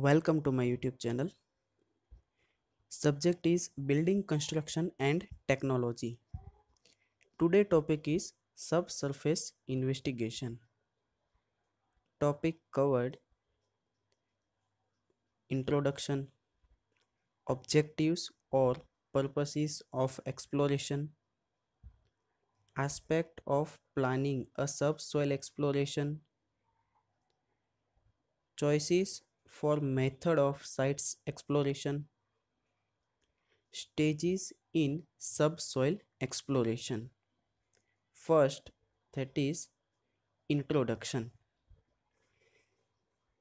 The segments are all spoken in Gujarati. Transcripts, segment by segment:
welcome to my youtube channel subject is building construction and technology today topic is subsurface investigation topic covered introduction objectives or purposes of exploration aspect of planning a subsoil exploration choices for method of sites exploration stages in subsoil exploration first that is introduction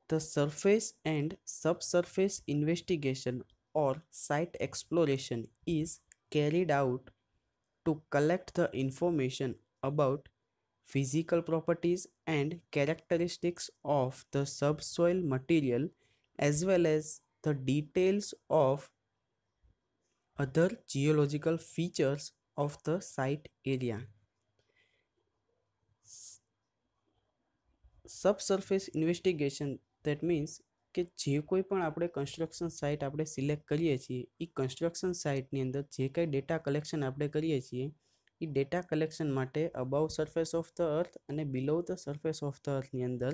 the surface and subsurface investigation or site exploration is carried out to collect the information about physical properties and characteristics of the subsoil material as well as the details of other geological features of the site area. Subsurface investigation that means કે જે કોઈ પણ આપણે કન્સ્ટ્રક્શન સાઇટ આપણે સિલેક્ટ કરીએ છીએ એ કન્સ્ટ્રક્શન સાઇટની અંદર જે કાંઈ ડેટા કલેક્શન આપણે કરીએ છીએ એ ડેટા કલેક્શન માટે above surface of the earth અને below the surface of the અર્થની અંદર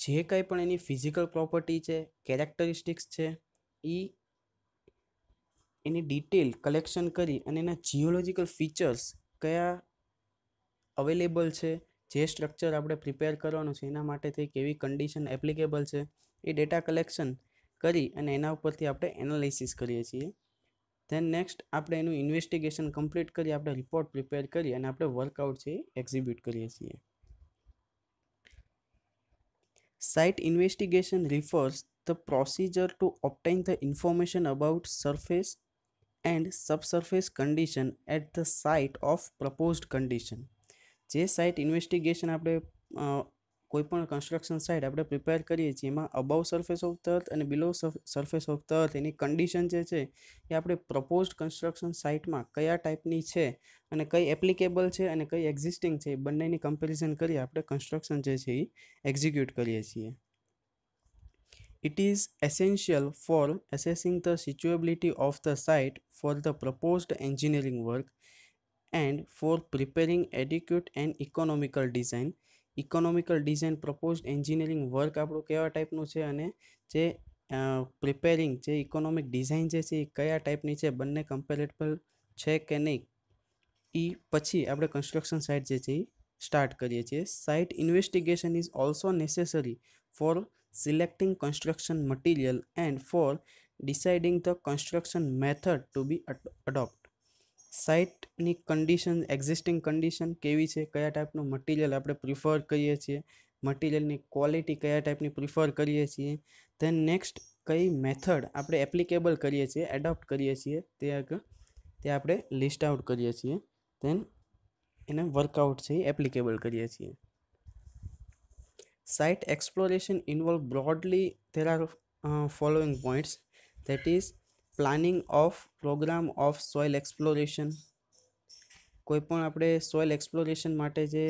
જે કંઈ પણ એની ફિઝિકલ પ્રોપર્ટી છે કેરેક્ટરિસ્ટિક્સ છે એ એની ડિટેલ કલેક્શન કરી અને એના જીઓલોજિકલ ફીચર્સ કયા અવેલેબલ છે જે સ્ટ્રક્ચર આપણે પ્રિપેર કરવાનું છે એના માટે થઈ કેવી કન્ડિશન એપ્લિકેબલ છે એ ડેટા કલેક્શન કરી અને એના ઉપરથી આપણે એનાલિસિસ કરીએ છીએ ધેન નેક્સ્ટ આપણે એનું ઇન્વેસ્ટિગેશન કમ્પ્લીટ કરી આપણે રિપોર્ટ પ્રિપેર કરી અને આપણે વર્કઆઉટ છે એ એક્ઝિબ્યુટ કરીએ છીએ Site investigation refers the procedure to obtain the information about surface and subsurface condition at the site of proposed condition જે સાઇટ ઇન્વેસ્ટિગેશન આપણે કોઈપણ કન્સ્ટ્રક્શન સાઇટ આપણે પ્રિપેર કરીએ છીએ એમાં above surface of the earth અને below surface of the earth એની કન્ડિશન જે છે એ આપણે પ્રપોઝ કન્સ્ટ્રક્શન સાઇટમાં કયા ટાઈપની છે અને કઈ એપ્લિકેબલ છે અને કઈ એક્ઝિસ્ટિંગ છે બંનેની કમ્પેરિઝન કરી આપણે કન્સ્ટ્રક્શન જે છે એ એક્ઝિક્યુટ કરીએ છીએ it is essential for assessing the suitability of the site for the proposed engineering work and for preparing adequate and economical design economical design propose engineering work આપણું કેવા ટાઈપનું છે અને જે પ્રિપેરિંગ જે ઇકોનોમિક ડિઝાઇન જે છે એ કયા ટાઈપની છે બંને કમ્પેરેબલ છે કે નહીં એ પછી આપણે કન્સ્ટ્રક્શન સાઇટ જે છે એ સ્ટાર્ટ કરીએ છીએ site investigation is also necessary for selecting construction material and for deciding the construction method to be adopt સાઇટની કન્ડિશન એક્ઝિસ્ટિંગ કન્ડિશન કેવી છે કયા ટાઈપનું મટીરિયલ આપણે પ્રિફર કરીએ છીએ મટીરિયલની ક્વોલિટી કયા ટાઈપની પ્રિફર કરીએ છીએ ધેન નેક્સ્ટ કઈ મેથડ આપણે એપ્લિકેબલ કરીએ છીએ એડોપ્ટ કરીએ છીએ તે આગળ તે આપણે લિસ્ટ આઉટ કરીએ છીએ ધેન એને વર્કઆઉટ છે એપ્લિકેબલ કરીએ છીએ site exploration involve broadly there are following uh, following points is planning of program of soil exploration કોઈપણ આપણે સોઇલ એક્સપ્લોરેશન માટે જે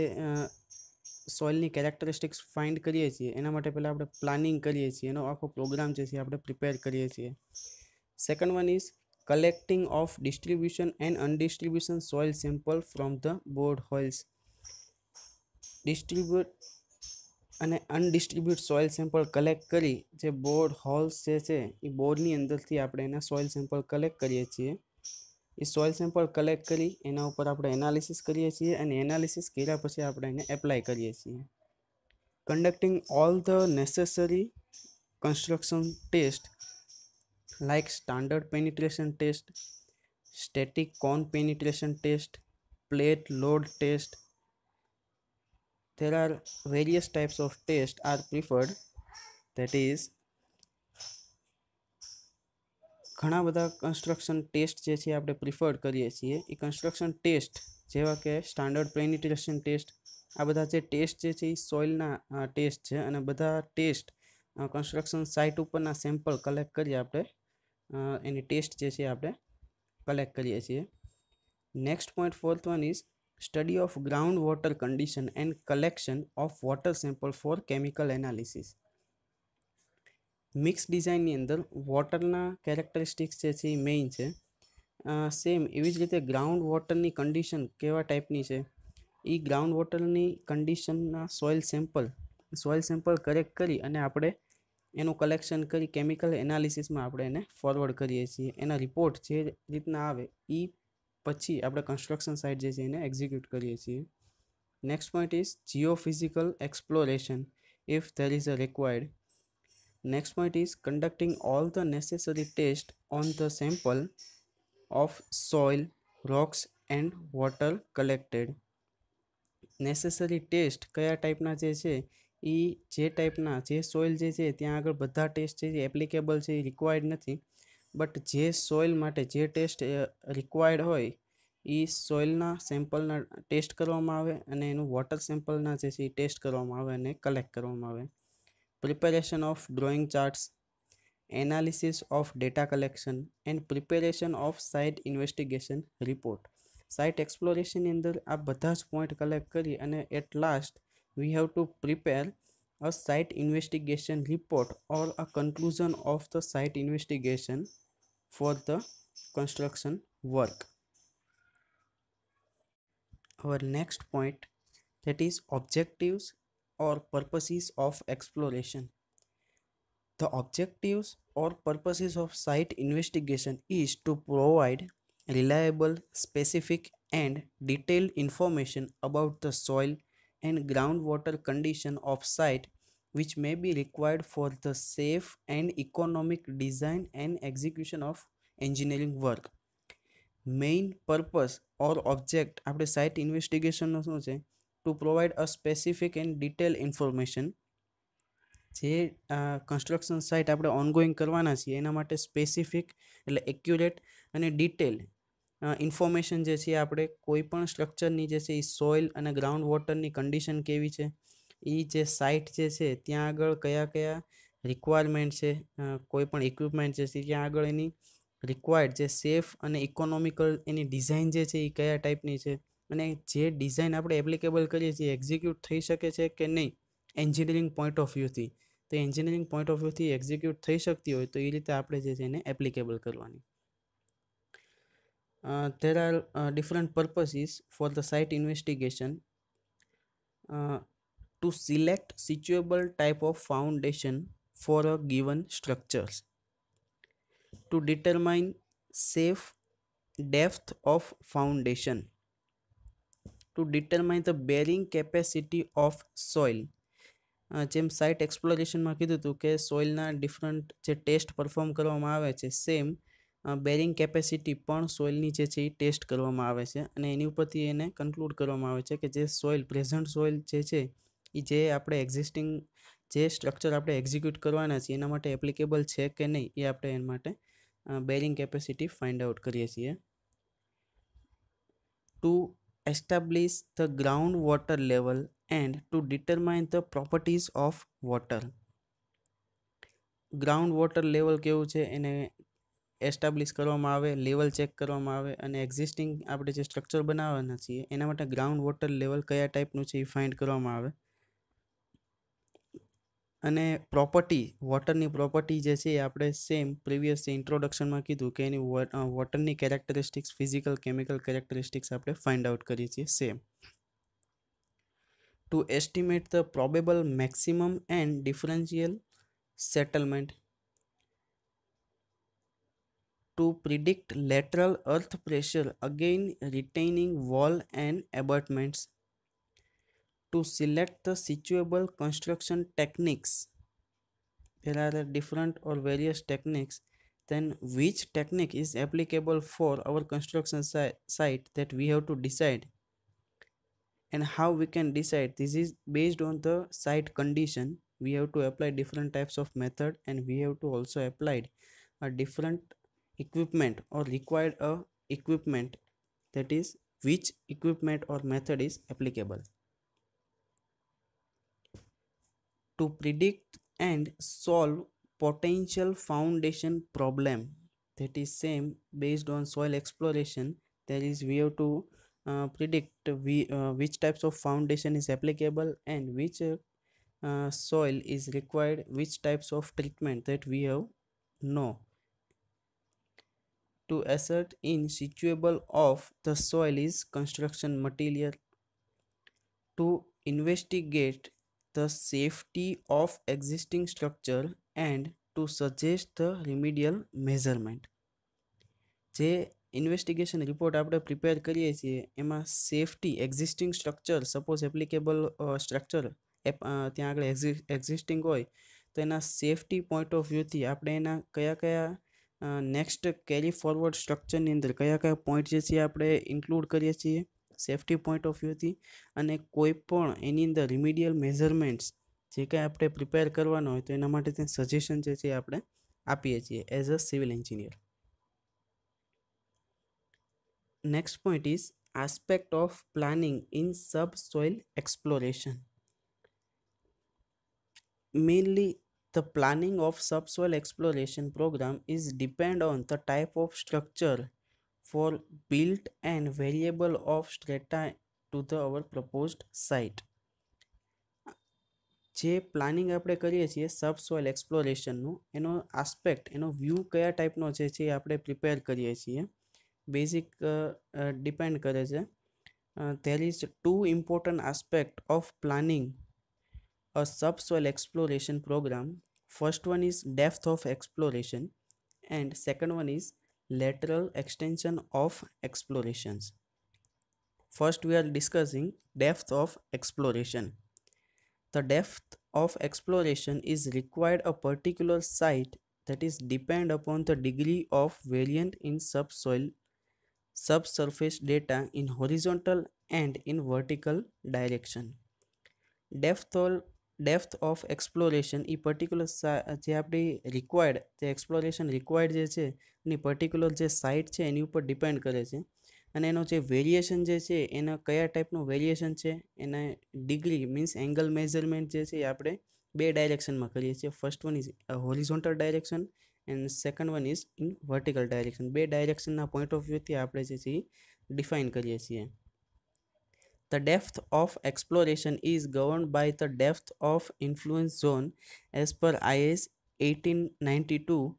સોઇલની કેરેક્ટરિસ્ટિક્સ ફાઇન્ડ કરીએ છીએ એના માટે પહેલાં આપણે પ્લાનિંગ કરીએ છીએ એનો આખો પ્રોગ્રામ જે છે આપણે પ્રિપેર કરીએ છીએ second one is collecting of distribution and undistribution soil sample from the bore holes distribute અને અનડિસ્ટ્રીબ્યુટ સોઇલ સેમ્પલ કલેક્ટ કરી જે બોર્ડ હોલ્સ જે છે એ બોર્ડની અંદરથી આપણે એના સોઇલ સેમ્પલ કલેક્ટ કરીએ છીએ એ સોઇલ સેમ્પલ કલેક્ટ કરી એના ઉપર આપણે એનાલિસિસ કરીએ છીએ અને એનાલિસિસ કર્યા પછી આપણે એને એપ્લાય કરીએ છીએ conducting all the necessary construction test like standard penetration test static cone penetration test plate load test there are various types of taste are preferred that is ઘણા બધા કન્સ્ટ્રક્શન ટેસ્ટ જે છે આપણે પ્રિફર્ડ કરીએ છીએ એ કન્સ્ટ્રક્શન ટેસ્ટ જેવા કે સ્ટાન્ડર્ડ પ્લેનિટ્રેશન ટેસ્ટ આ બધા જે ટેસ્ટ જે છે એ સોઇલના ટેસ્ટ છે અને બધા ટેસ્ટ કન્સ્ટ્રક્શન સાઇટ ઉપરના સેમ્પલ કલેક્ટ કરી આપણે એની ટેસ્ટ જે છે આપણે કલેક્ટ કરીએ છીએ next point fourth one is study of ground water condition and collection of water sample for chemical analysis mix ડિઝાઇનની અંદર વોટરના કેરેક્ટરિસ્ટિક્સ જે છે એ મેઇન છે સેમ એવી જ રીતે ગ્રાઉન્ડ વોટરની કન્ડિશન કેવા ટાઈપની છે એ ગ્રાઉન્ડ વોટરની કન્ડિશનના soil sample soil sample correct કરી અને આપણે એનું કલેક્શન કરી કેમિકલ એનાલિસિસમાં આપણે એને ફોરવર્ડ કરીએ છીએ એના રિપોર્ટ જે રીતના આવે એ પછી આપણે કન્સ્ટ્રક્શન સાઇટ જે છે એને એક્ઝિક્યુટ કરીએ છીએ next point is geo physical exploration if there is a required next point is conducting all the necessary test on the sample of soil rocks and water collected necessary test કયા ટાઈપના જે છે એ જે ટાઈપના જે સોઇલ જે છે ત્યાં આગળ બધા ટેસ્ટ જે છે એપ્લિકેબલ છે એ રિક્વાયર્ડ નથી બટ જે સોઇલ માટે જે ટેસ્ટ રિક્વાયર્ડ હોય એ સોઇલના સેમ્પલના ટેસ્ટ કરવામાં આવે અને એનું વોટર સેમ્પલના જે છે એ ટેસ્ટ કરવામાં આવે અને કલેક્ટ કરવામાં આવે preparation of drawing charts analysis of data collection and preparation of site investigation report site એક્સપ્લોરેશનની અંદર આ બધા જ પોઈન્ટ કલેક્ટ કરી અને at last we have to prepare a site investigation report or a conclusion of the site investigation for the construction work. Our next point that is objectives or purposes of exploration. The objectives or purposes of site investigation is to provide reliable, specific, and detailed information about the soil and groundwater condition of site which may be required for the safe and economic design and execution of engineering work main purpose or object આપણે સાઇટ ઇન્વેસ્ટિગેશનનો શું છે to provide a specific and detail information જે કન્સ્ટ્રક્શન સાઇટ આપણે ઓનગોઈંગ કરવાના છીએ એના માટે સ્પેસિફિક એટલે એક્યુરેટ અને ડિટેલ ઇન્ફોર્મેશન જે છે આપણે કોઈ પણ સ્ટ્રક્ચરની જે છે એ સોઇલ અને ગ્રાઉન્ડ વોટરની કન્ડિશન કેવી છે એ જે સાઇટ જે છે ત્યાં આગળ કયા કયા રિક્વાયરમેન્ટ છે કોઈ પણ ઇક્વિપમેન્ટ જે છે ત્યાં આગળ એની રિક્વાયર્ડ જે સેફ અને ઇકોનોમિકલ એની ડિઝાઇન જે છે એ કયા ટાઈપની છે અને જે ડિઝાઇન આપણે એપ્લિકેબલ કરીએ છીએ એક્ઝિક્યુટ થઈ શકે છે કે નહીં એન્જિનિયરિંગ પોઈન્ટ ઓફ વ્યૂથી તો એન્જિનિયરિંગ પોઈન્ટ ઓફ વ્યૂથી એક્ઝિક્યુટ થઈ શકતી હોય તો એ રીતે આપણે જે છે એને એપ્લિકેબલ કરવાની there are different purposes for the site investigation to select suitable type of foundation for a given structures to determine safe depth of foundation to determine the bearing capacity of soil જેમ સાઇટ એક્સપ્લોરેશનમાં કીધું હતું કે સોઇલના ડિફરન્ટ જે ટેસ્ટ પરફોર્મ કરવામાં આવે છે સેમ બેરિંગ કેપેસિટી પણ સોઇલની જે છે એ ટેસ્ટ કરવામાં આવે છે અને એની ઉપરથી એને કન્ક્લુડ કરવામાં આવે છે કે જે સોઇલ પ્રેઝન્ટ સોઇલ જે છે એ જે આપણે એક્ઝિસ્ટિંગ જે સ્ટ્રક્ચર આપણે એક્ઝિક્યુટ કરવાના છીએ એના માટે એપ્લિકેબલ છે કે નહીં એ આપણે એના માટે બેરિંગ કેપેસિટી ફાઇન્ડ આઉટ કરીએ છીએ to establish the ground water level and to determine the properties of water ground water level કેવું છે એને એસ્ટાબ્લિશ કરવામાં આવે લેવલ ચેક કરવામાં આવે અને એક્ઝિસ્ટિંગ આપણે જે સ્ટ્રક્ચર બનાવવાના છીએ એના માટે ગ્રાઉન્ડ વોટર લેવલ કયા ટાઈપનું છે એ ફાઇન્ડ કરવામાં આવે અને પ્રોપર્ટી વોટરની પ્રોપર્ટી જે છે એ આપણે સેમ પ્રીવિયસ ઇન્ટ્રોડક્શનમાં કીધું કે એની વોટરની કેરેક્ટરિસ્ટિક્સ ફિઝિકલ કેમિકલ કેરેક્ટરિસ્ટિક્સ આપણે ફાઇન્ડ આઉટ કરીએ છીએ same to estimate the probable maximum and differential settlement to predict lateral earth pressure again retaining wall and abutments to select the situable construction techniques there are different or various techniques then which technique is applicable for our construction si site that we have to decide and how we can decide this is based on the site condition we have to apply different types of method and we have to also apply a different equipment or required a equipment that is which equipment or method is applicable to predict and solve potential foundation problem that is same based on soil exploration there is we have to uh, predict we, uh, which types of foundation is applicable and which uh, soil is required which types of treatment that we have know to assert in situable of the soil is construction material to investigate the safety of existing structure and to suggest the remedial measurement જે ઇન્વેસ્ટિગેશન રિપોર્ટ આપણે પ્રિપેર કરીએ છીએ એમાં safety existing structure suppose applicable structure ત્યાં આગળ એક્ઝિસ્ટિંગ હોય તો એના સેફટી પોઈન્ટ ઓફ વ્યૂથી આપણે એના કયા કયા નેક્સ્ટ કેરી ફોરવર્ડ સ્ટ્રક્ચરની અંદર કયા કયા પોઈન્ટ જે છે આપણે ઇન્ક્લુડ કરીએ છીએ સેફટી પોઈન્ટ ઓફ વ્યૂથી અને કોઈ પણ એની અંદર રિમિડિયલ મેઝરમેન્ટ્સ જે કંઈ આપણે પ્રિપેર કરવાનો હોય તો એના માટે તે સજેશન જે છે આપણે આપીએ છીએ as a civil engineer next point is aspect of planning in sub soil exploration mainly the planning of subsoil exploration program is depend on the type of structure for built-in variable of strata to the our proposed site જે પ્લાનિંગ આપણે કરીએ છીએ સબસોઇલ એક્સપ્લોરેશનનું એનો આસ્પેક્ટ એનો વ્યૂ કયા ટાઈપનો છે જે આપણે પ્રિપેર કરીએ છીએ બેઝિક ડિપેન્ડ કરે છે there is two important aspect of planning a subsoil exploration programme first one is depth of exploration and second one is lateral extension of explorations. First, we are discussing depth of exploration. The depth of exploration is required a particular site that is depend upon the degree of variant in subsoil subsurface data in horizontal and in vertical direction. Depth of depth of exploration એ પર્ટિક્યુલર જે આપણી રિક્વાયર્ડ જે એક્સપ્લોરેશન રિક્વાયર્ડ જે છે એની પર્ટિક્યુલર જે સાઇટ છે એની ઉપર ડિપેન્ડ કરે છે અને એનો જે વેરિએશન જે છે એના કયા ટાઈપનું વેરિએશન છે એને ડિગ્રી મીન્સ એંગલ મેઝરમેન્ટ જે છે એ આપણે બે ડાયરેક્શનમાં કરીએ છીએ first one is horizontal direction and second one is in vertical direction બે ડાયરેક્શનના પોઈન્ટ ઓફ વ્યૂથી આપણે જે છે એ ડિફાઇન કરીએ છીએ The depth of exploration is governed by the depth of influence zone as per IS 1892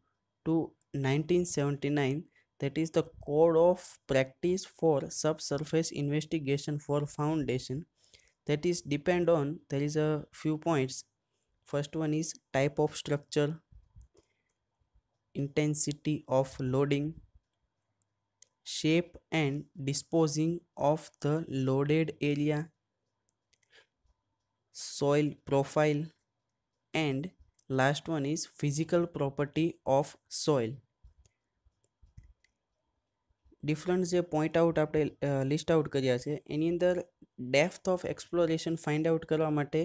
to 1979 that is the code of practice for subsurface investigation for foundation that is depend on there is a few points first one is type of structure intensity of loading shape and disposing of the loaded area soil profile and last one is physical property of soil different જે પોઈન્ટ આઉટ આપણે લિસ્ટ આઉટ કર્યા છે એની અંદર depth of exploration find out કરવા માટે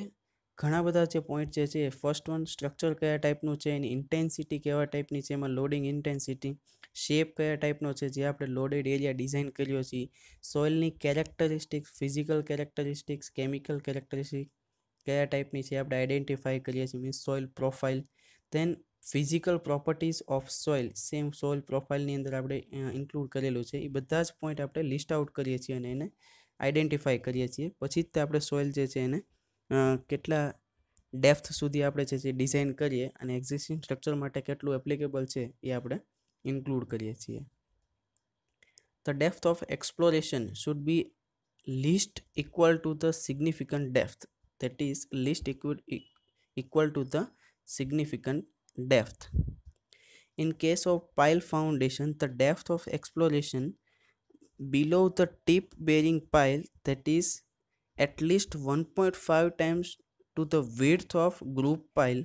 ઘણા બધા જે પોઈન્ટ જે છે ફર્સ્ટ વન સ્ટ્રક્ચર કયા ટાઈપનું છે એની ઇન્ટેન્સિટી કેવા ટાઈપની છે એમાં લોડિંગ ઇન્ટેન્સિટી શેપ કયા ટાઈપનો છે જે આપણે લોડેડ એરિયા ડિઝાઇન કર્યો છે સોઇલની characteristics physical characteristics chemical characteristic કયા ટાઈપની છે આપણે આઈડેન્ટિફાઈ કરીએ છીએ means soil profile then physical properties of soil same soil પ્રોફાઇલની અંદર આપણે ઇન્ક્લુડ કરેલું છે એ બધા જ પોઈન્ટ આપણે લિસ્ટ આઉટ કરીએ છીએ અને એને આઈડેન્ટિફાઈ કરીએ છીએ પછી જ તે આપણે સોઇલ જે છે એને કેટલા ડેપ્થ સુધી આપણે જે છે ડિઝાઇન કરીએ અને એક્ઝિસ્ટિંગ સ્ટ્રક્ચર માટે કેટલું એપ્લિકેબલ છે એ આપણે Include કરીએ છીએ the depth of exploration should be least equal to the significant depth that is least equal equal to the significant depth in case of pile foundation the depth of exploration below the tip bearing pile that is at least 1.5 times to the width of group pile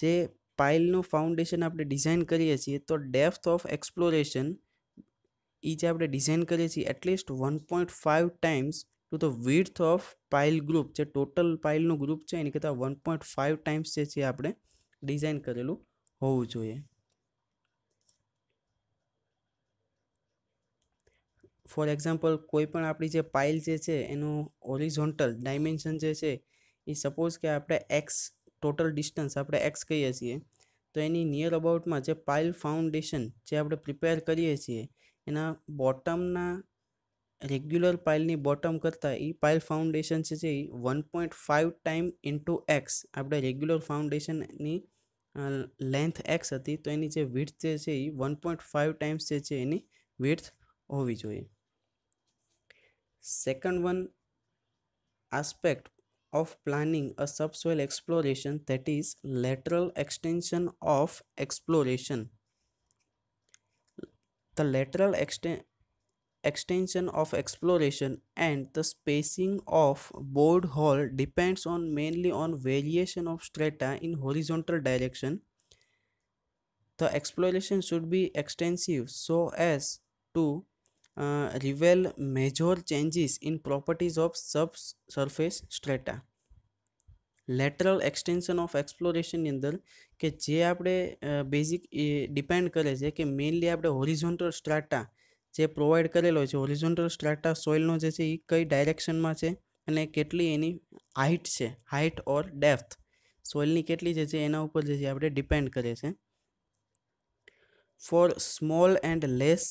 જે પાઇલનું ફાઉન્ડેશન આપણે ડિઝાઇન કરીએ છીએ તો ડેફ્થ ઓફ એક્સપ્લોરેશન એ જે આપણે ડિઝાઇન કરીએ છીએ at least one point five times to the width of pile group જે ટોટલ પાઇલનું ગ્રુપ છે એની કરતાં વન પોઈન્ટ ફાઇવ ટાઈમ્સ જે છે આપણે ડિઝાઇન કરેલું હોવું જોઈએ ફોર એક્ઝામ્પલ કોઈ પણ આપણી જે પાઇલ જે છે એનું ઓરિઝોન્ટલ ડાયમેન્શન જે છે એ સપોઝ કે આપણે એક્સ ટોટલ ડિસ્ટન્સ આપણે એક્સ કહીએ છીએ તો એની નિયર અબાઉટમાં જે પાઇલ ફાઉન્ડેશન જે આપણે પ્રિપેર કરીએ છીએ એના બોટમના રેગ્યુલર પાઇલની બોટમ કરતાં એ પાઇલ ફાઉન્ડેશન છે જે one point five time into X આપણે રેગ્યુલર ફાઉન્ડેશનની લેન્થ એક્સ હતી તો એની જે વિડ્થ જે છે એ વન પોઈન્ટ ફાઇવ ટાઈમ્સ જે છે એની વિડ્થ હોવી જોઈએ second one aspect of planning a subsoil exploration that is lateral extension of exploration the lateral exten extension of exploration and the spacing of board hole depends on mainly on variation of strata in horizontal direction the exploration should be extensive so as to reveal major changes in properties of sub surface strata lateral extension of એક્સપ્લોરેશનની અંદર કે જે આપણે બેઝિક એ ડિપેન્ડ કરે છે કે મેઇનલી આપણે હોરિઝોન્ટલ સ્ટ્રાટા જે પ્રોવાઈડ કરેલો છે હોરિઝોન્ટલ સ્ટ્રાટા સોઇલનો જે છે એ કઈ ડાયરેક્શનમાં છે અને કેટલી એની હાઇટ છે હાઇટ ઓર ડેપ્થ સોઇલની કેટલી જે છે એના ઉપર જે છે આપણે ડિપેન્ડ કરે છે for small and less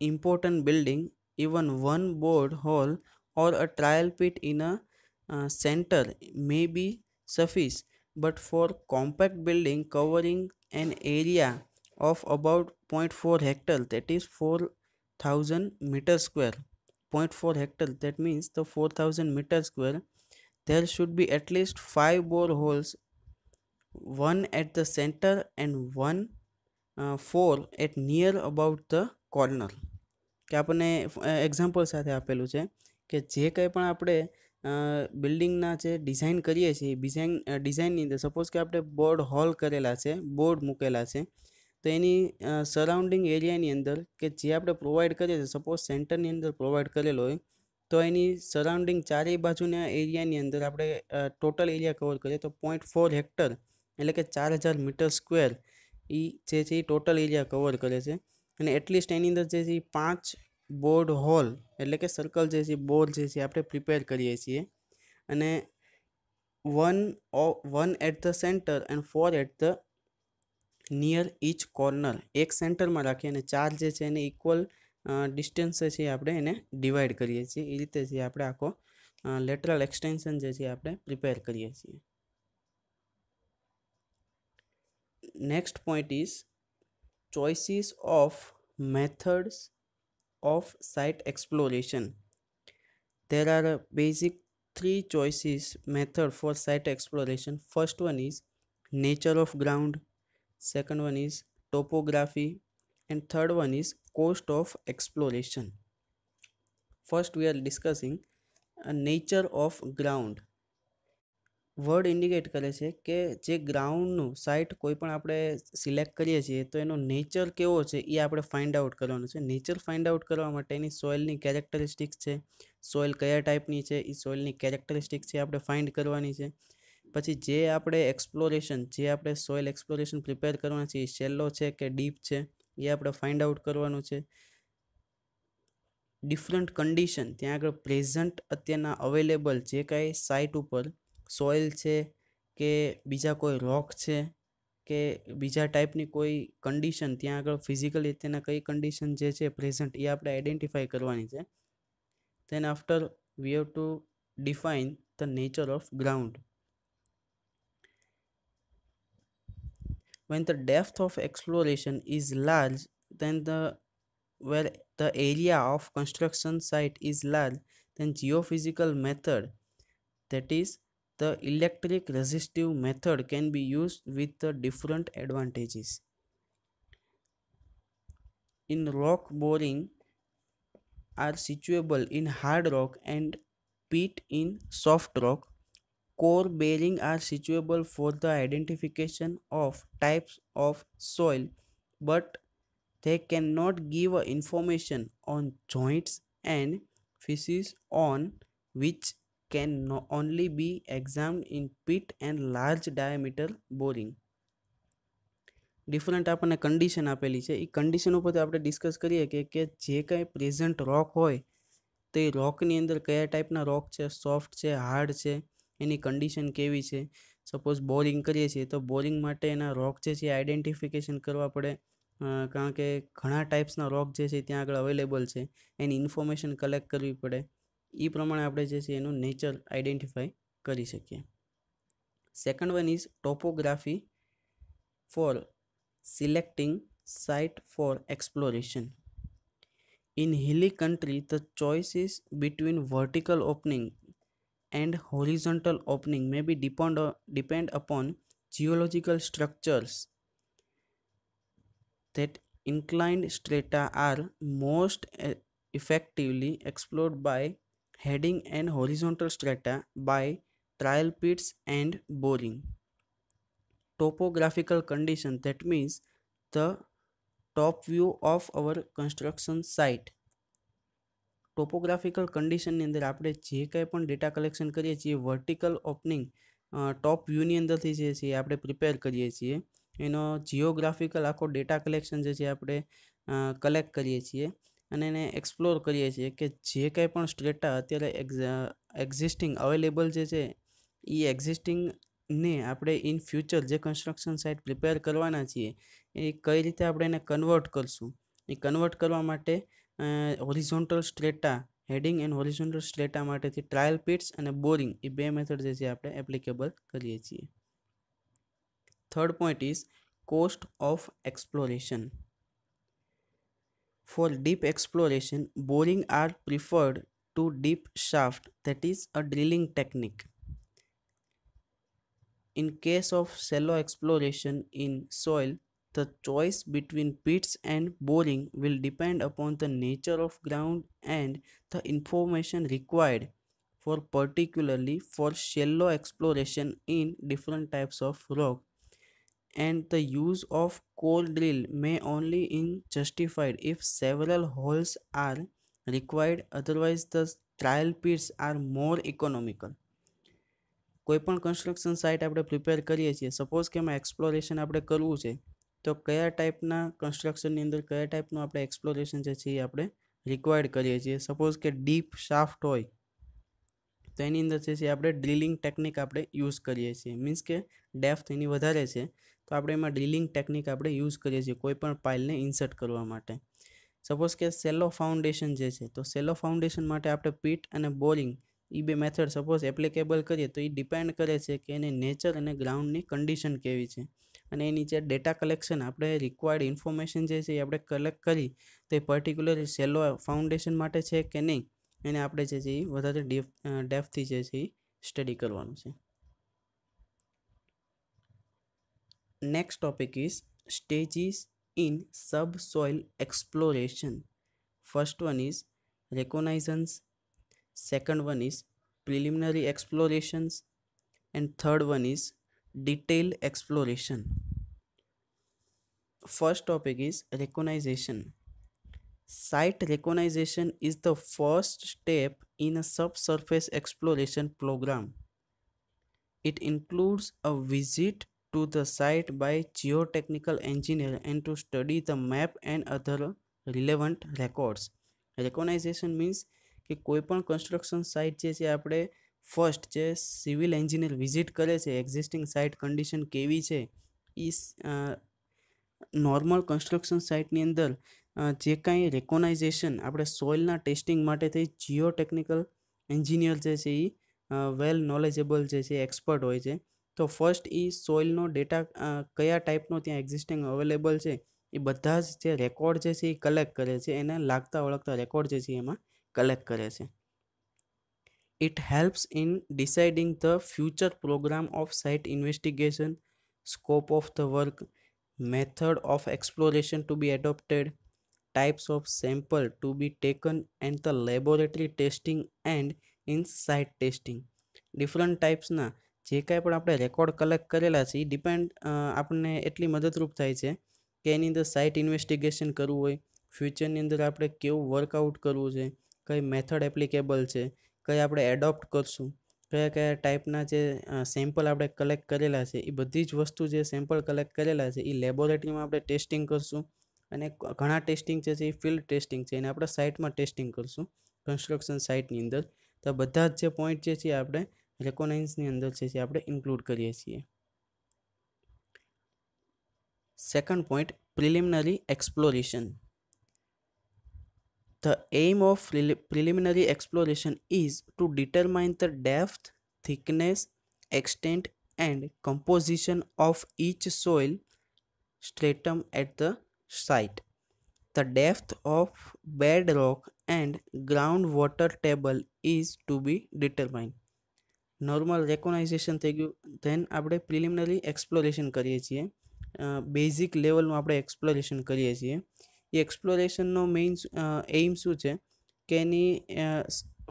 important building, even one board hall or a trial pit in a uh, center may be suffice but for compact building covering an area of about 0.4 hectare that is 4000 meter square 0.4 hectare that means the 4000 meter square there should be at least 5 bore holes one at the center and one uh, four at near about the corner કે આપણને એક્ઝામ્પલ સાથે આપેલું છે કે જે કંઈ પણ આપણે બિલ્ડિંગના જે ડિઝાઇન કરીએ છીએ ડિઝાઇન ડિઝાઇનની અંદર સપોઝ કે આપણે બોર્ડ હોલ કરેલા છે બોર્ડ મૂકેલા છે તો એની સરાઉન્ડિંગ એરિયાની અંદર કે જે આપણે પ્રોવાઈડ કરીએ છીએ સપોઝ સેન્ટરની અંદર પ્રોવાઈડ કરેલો હોય તો એની સરાઉન્ડિંગ ચારેય બાજુના એરિયાની અંદર આપણે ટોટલ એરિયા કવર કરીએ તો પોઈન્ટ ફોર હેક્ટર એટલે કે ચાર હજાર મીટર સ્ક્વેર એ જે છે એ ટોટલ એરિયા કવર કરે છે અને એટલીસ્ટ એની અંદર જે છે પાંચ બોર્ડ હોલ એટલે કે સર્કલ જે છે બોર્ડ જે છે આપણે પ્રિપેર કરીએ છીએ અને one or one at the center and four at the near each corner એક સેન્ટરમાં રાખીએ અને ચાર જે છે એને ઇક્વલ ડિસ્ટન્સ છે આપણે એને ડિવાઈડ કરીએ છીએ એ રીતે જે આપણે આખો લેટરલ એક્સટેન્શન જે છે આપણે પ્રિપેર કરીએ છીએ next point is choices of methods of site exploration there are basic three choices method for site exploration first one is nature of ground second one is topography and third one is cost of exploration first we are discussing a nature of ground word indicate કરે છે કે જે ગ્રાઉન્ડનું સાઇટ કોઈ પણ આપણે સિલેક્ટ કરીએ છીએ તો એનો નેચર કેવો છે એ આપણે ફાઇન્ડ આઉટ કરવાનું છે નેચર ફાઇન્ડ આઉટ કરવા માટેની સોઇલની કેરેક્ટરિસ્ટિક્સ છે સોઇલ કયા ટાઈપની છે એ સોઇલની કેરેક્ટરિસ્ટિક્સ છે આપણે ફાઇન્ડ કરવાની છે પછી જે આપણે એક્સપ્લોરેશન જે આપણે સોઇલ એક્સપ્લોરેશન પ્રિપેર કરવાના છે એ શેલો છે કે ડીપ છે એ આપણે ફાઇન્ડ આઉટ કરવાનું છે ડિફરન્ટ કન્ડિશન ત્યાં આગળ પ્રેઝન્ટ અત્યારના અવેલેબલ જે કાંઈ સાઇટ ઉપર સોઇલ છે કે બીજા કોઈ રોક છે કે બીજા ટાઈપની કોઈ કન્ડિશન ત્યાં આગળ ફિઝિકલી તેના કઈ કન્ડિશન જે છે પ્રેઝન્ટ એ આપણે આઈડેન્ટિફાઈ કરવાની છે then after we have to define the nature of ground when the depth of exploration is large then the where the area of construction site is large then geophysical method that is The electric resistive method can be used with the different advantages. In rock boring are situable in hard rock and pit in soft rock. Core bearing are situable for the identification of types of soil but they cannot give information on joints and faces on which can no only be exam in pit and large diameter boring different આપણને કન્ડિશન આપેલી છે એ કન્ડિશન ઉપર આપણે ડિસ્કસ કરીએ કે કે જે કાંઈ પ્રેઝન્ટ રોક હોય તો એ રોકની અંદર કયા ટાઈપના રોક છે સોફ્ટ છે હાર્ડ છે એની કન્ડિશન કેવી છે સપોઝ બોરિંગ કરીએ છીએ તો બોરિંગ માટે એના રોક જે છે આઈડેન્ટિફિકેશન કરવા પડે કારણ કે ઘણા ટાઈપ્સના રોક જે છે ત્યાં આગળ અવેલેબલ છે એની ઇન્ફોર્મેશન કલેક્ટ કરવી પડે એ પ્રમાણે આપણે જે છે એનું નેચર આઈડેન્ટિફાઈ કરી શકીએ second one is topography for selecting site for exploration In hilly country, the choices between vertical opening and horizontal opening may be depend, depend upon geological structures that inclined strata are most effectively explored by heading and horizontal strata by trial pits and boring. Topographical condition that means the top view of our construction site. Topographical કન્ડિશનની અંદર આપણે જે કાંઈ પણ ડેટા કલેક્શન કરીએ છીએ વર્ટિકલ ઓપનિંગ ટોપ વ્યૂની અંદરથી જે છે આપણે પ્રિપેર કરીએ છીએ એનો જિયોગ્રાફિકલ આખો ડેટા કલેક્શન જે છે આપણે કલેક્ટ કરીએ છીએ અને એને એક્સપ્લોર કરીએ છીએ કે જે કંઈ પણ સ્ટ્રેટા અત્યારે એક્ઝિસ્ટિંગ અવેલેબલ જે છે એ એક્ઝિસ્ટિંગને આપણે ઇન ફ્યુચર જે કન્સ્ટ્રક્શન સાઇટ પ્રિપેર કરવાના છીએ એ કઈ રીતે આપણે એને કન્વર્ટ કરશું એ કન્વર્ટ કરવા માટે horizontal strata heading and horizontal strata માટેથી ટ્રાયલ પીટ્સ અને બોરિંગ એ બે મેથડ જે છે આપણે એપ્લિકેબલ કરીએ છીએ third point is cost of exploration For deep exploration, boring are preferred to deep shaft that is a drilling technique. In case of shallow exploration in soil, the choice between pits and boring will depend upon the nature of ground and the information required for particularly for shallow exploration in different types of rock and the use of core drill may only in justified if several holes are required otherwise the trial pits are more economical કોઈ પણ કન્સ્ટ્રક્શન સાઇટ આપણે પ્રિપેર કરીએ છીએ સપોઝ કે એમાં એક્સપ્લોરેશન આપણે કરવું છે તો કયા ટાઈપના કન્સ્ટ્રક્શનની અંદર કયા ટાઈપનું આપણે એક્સપ્લોરેશન જે છે એ આપણે રિક્વાયર્ડ કરીએ છીએ સપોઝ કે ડીપ શાફ્ટ હોય તો એની અંદર જે છે આપણે ડ્રિલિંગ ટેકનિક આપણે યુઝ કરીએ છીએ મીન્સ કે ડેપ્થ એની વધારે છે તો આપણે એમાં ડ્રિલિંગ ટેકનિક આપણે યુઝ કરીએ છીએ કોઈપણ પાઇલને ઇન્સર્ટ કરવા માટે સપોઝ કે સેલો ફાઉન્ડેશન જે છે તો સેલો ફાઉન્ડેશન માટે આપણે પીટ અને બોરિંગ એ બે મેથડ સપોઝ એપ્લિકેબલ કરીએ તો એ ડિપેન્ડ કરે છે કે એની નેચર અને ગ્રાઉન્ડની કન્ડિશન કેવી છે અને એ નીચે ડેટા કલેક્શન આપણે રિક્વાયર્ડ ઇન્ફોર્મેશન જે છે એ આપણે કલેક્ટ કરી તો એ પર્ટિક્યુલર સેલો ફાઉન્ડેશન માટે છે કે નહીં એને આપણે જે છે એ વધારે ડેપ ડેપથી જે છે એ સ્ટડી કરવાનું છે next topic is stages in subsoil exploration first one is reconnaissance second one is preliminary explorations and third one is detailed exploration first topic is recognition site recognition is the first step in a subsurface exploration program it includes a visit to the site by geotechnical engineer and to study the map and other relevant records recognization means કે કોઈ પણ કન્સ્ટ્રક્શન સાઇટ જે છે આપણે ફર્સ્ટ જે સિવિલ એન્જિનિયર વિઝિટ કરે છે એક્ઝિસ્ટિંગ સાઇટ કન્ડિશન કેવી છે એ નોર્મલ કન્સ્ટ્રક્શન સાઇટની અંદર જે કાંઈ રેકોનાઇઝેશન આપણે સોઇલના ટેસ્ટિંગ માટે થઈ જીઓ ટેકનિકલ એન્જિનિયર જે છે એ વેલ નોલેજેબલ જે છે એક્સપર્ટ હોય છે તો ફર્સ્ટ એ સોઇલનો ડેટા કયા ટાઈપનો ત્યાં એક્ઝિસ્ટિંગ અવેલેબલ છે એ બધા જ જે રેકોર્ડ જે છે એ કલેક્ટ કરે છે એને લાગતા ઓળખતા રેકોર્ડ જે છે એમાં કલેક્ટ કરે છે it helps in deciding the future programme of site investigation scope of the work method of exploration to be adopted types of sample to be taken and the laboratory testing and in site testing different ટાઈપ્સના જે કાંઈ પણ આપણે રેકોર્ડ કલેક્ટ કરેલા છે એ ડિપેન્ડ આપણને એટલી મદદરૂપ થાય છે કે એની અંદર સાઇટ ઇન્વેસ્ટિગેશન કરવું હોય ફ્યુચરની અંદર આપણે કેવું વર્કઆઉટ કરવું છે કઈ મેથડ એપ્લિકેબલ છે કઈ આપણે એડોપ્ટ કરશું કયા કયા ટાઈપના જે સેમ્પલ આપણે કલેક્ટ કરેલા છે એ બધી જ વસ્તુ જે સેમ્પલ કલેક્ટ કરેલા છે એ લેબોરેટરીમાં આપણે ટેસ્ટિંગ કરશું અને ઘણા ટેસ્ટિંગ છે એ ફિલ્ડ ટેસ્ટિંગ છે એને આપણે સાઇટમાં ટેસ્ટિંગ કરશું કન્સ્ટ્રક્શન સાઇટની અંદર તો બધા જ જે પોઈન્ટ જે છે આપણે રેકોનાઇન્સની અંદર છે જે આપણે ઇન્ક્લુડ કરીએ છીએ second point preliminary exploration The aim of preliminary exploration is to determine the depth, thickness, extent and composition of each soil stratum at the site. The depth of bedrock and groundwater table is to be determined. Normal reconnaissance થઈ ગયું ધેન આપણે પ્રિલિમિનરી એક્સપ્લોરેશન કરીએ છીએ બેઝિક લેવલનું આપણે એક્સપ્લોરેશન કરીએ છીએ એ એક્સપ્લોરેશનનો મેઇન એઇમ શું છે કે એની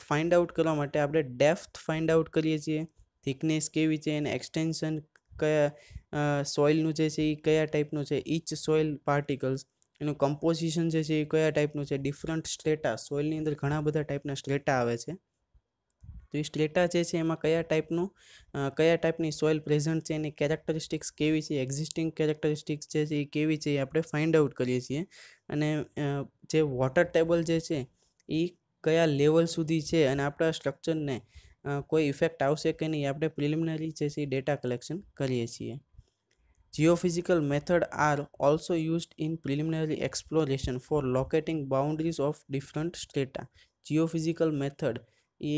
ફાઇન્ડ આઉટ કરવા માટે આપણે ડેફ્થ ફાઇન્ડ આઉટ કરીએ છીએ થિકનેસ કેવી છે એને એક્સટેન્શન કયા સોઇલનું જે છે એ કયા ટાઈપનું છે ઇચ સોઇલ પાર્ટિકલ્સ એનું કમ્પોઝિશન જે છે એ કયા ટાઈપનું છે ડિફરન્ટ સ્ટ્રેટા સોઇલની અંદર ઘણા બધા ટાઈપના સ્ટ્રેટા આવે છે તો એ સ્ટ્રેટા જે છે એમાં કયા ટાઈપનું કયા ટાઈપની સોઇલ પ્રેઝન્ટ છે એની કેરેક્ટરિસ્ટિક્સ કેવી છે એક્ઝિસ્ટિંગ કેરેક્ટરિસ્ટિક્સ જે છે એ કેવી છે એ આપણે ફાઇન્ડ આઉટ કરીએ છીએ અને જે વોટર ટેબલ જે છે એ કયા લેવલ સુધી છે અને આપણા સ્ટ્રક્ચરને કોઈ ઇફેક્ટ આવશે કે નહીં આપણે પ્રિલિમિનરી જે છે એ ડેટા કલેક્શન કરીએ છીએ geophysical method are also used in preliminary exploration for locating boundaries of different strata geophysical method એ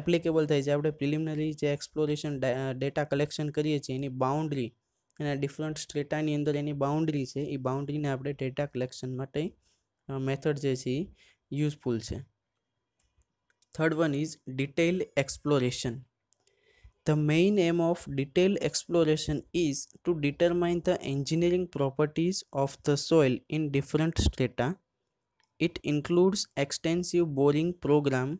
એપ્લિકેબલ થાય છે આપણે પ્રિલિમિનરી જે એક્સપ્લોરેશન ડેટા કલેક્શન કરીએ છીએ એની બાઉન્ડ્રી એના ડિફરન્ટ સ્ટેટાની અંદર એની બાઉન્ડ્રી છે એ બાઉન્ડ્રીને આપણે ડેટા કલેક્શન માટે મેથડ જે છે એ યુઝફુલ છે third one is detail exploration the main aim of detail exploration is to determine the engineering properties of the soil in different strata it includes extensive boring programme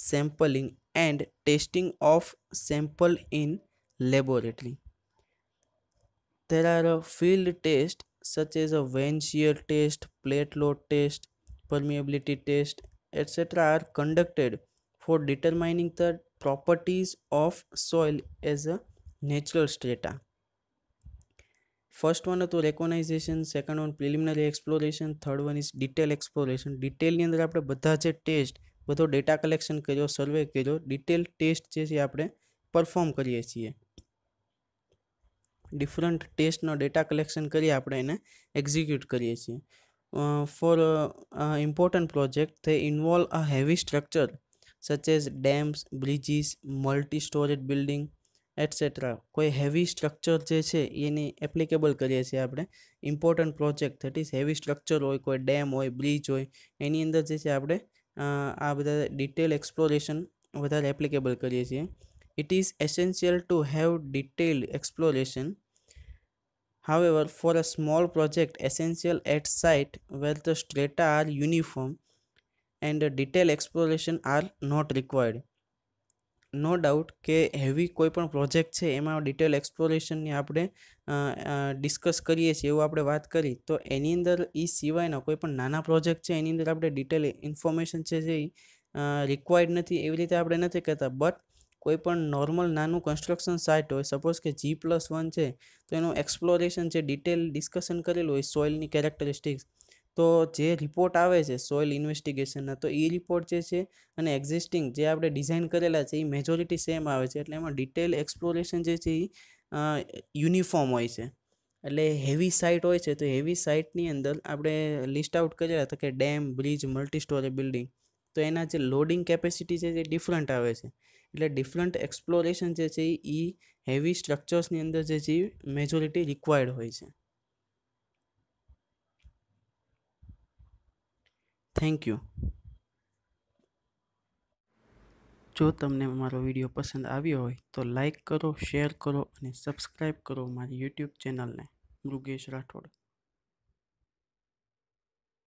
sampling and testing of sample in laboratory. There are field tests such as a Van shear test, plate load test, permeability test, etc. are conducted for determining the properties of soil as a natural strata. First one હતું recognition, second one preliminary exploration, third one is detail exploration. ડિટેલની અંદર આપણે test બધો ડેટા કલેક્શન કર્યો સર્વે કર્યો ડિટેલ ટેસ્ટ જે છે આપણે પરફોર્મ કરીએ છીએ ડિફરન્ટ ટેસ્ટનો ડેટા કલેક્શન કરી આપણે એને એક્ઝિક્યુટ કરીએ છીએ for important project they involve a heavy structure such as dams bridges multi storage building etcetera કોઈ હેવી સ્ટ્રક્ચર જે છે એની એપ્લિકેબલ કરીએ છીએ આપણે important project that is heavy structure હોય કોઈ ડેમ હોય બ્રિજ હોય એની અંદર જે છે આપણે આ બધા ડિટેલ એક્સપ્લોરેશન વધારે એપ્લિકેબલ કરીએ છીએ it is essential to have detail exploration however for a small project essential at site where the strata are uniform and detailed exploration are not required no doubt કે હેવી કોઈ પણ પ્રોજેક્ટ છે એમાં ડિટેલ એક્સપ્લોરેશનની આપણે ડિસ્કસ કરીએ છીએ એવું આપણે વાત કરી તો એની અંદર એ સિવાયના કોઈ પણ નાના પ્રોજેક્ટ છે એની અંદર આપણે ડિટેલ ઇન્ફોર્મેશન છે જે રિક્વાયર્ડ નથી એવી રીતે આપણે નથી કહેતા બટ કોઈ પણ નોર્મલ નાનું કન્સ્ટ્રક્શન સાઇટ હોય સપોઝ કે જી પ્લસ વન છે તો એનું એક્સપ્લોરેશન જે ડિટેલ ડિસ્કશન કરેલું હોય સોઇલની કેરેક્ટરિસ્ટિક્સ તો જે રિપોર્ટ આવે છે સોઇલ ઇન્વેસ્ટિગેશનના તો એ રિપોર્ટ જે છે અને એક્ઝિસ્ટિંગ જે આપણે ડિઝાઇન કરેલા છે એ મેજોરિટી સેમ આવે છે એટલે એમાં ડિટેલ એક્સપ્લોરેશન જે છે એ યુનિફોર્મ હોય છે એટલે હેવી સાઇટ હોય છે તો હેવી સાઇટની અંદર આપણે લિસ્ટ આઉટ કરેલા હતા કે dam bridge multi storey building તો એના જે લોડિંગ કેપેસિટી છે એ ડિફરન્ટ આવે છે એટલે ડિફરન્ટ એક્સપ્લોરેશન જે છે એ હેવી સ્ટ્રક્ચર્સની અંદર જે છે મેજોરિટી રિક્વાયર્ડ હોય છે થેન્ક યુ જો તમને મારો વિડીયો પસંદ આવ્યો હોય તો લાઈક કરો શેર કરો અને સબસ્ક્રાઈબ કરો મારી યુટ્યુબ ચેનલને મૃગેશ રાઠોડ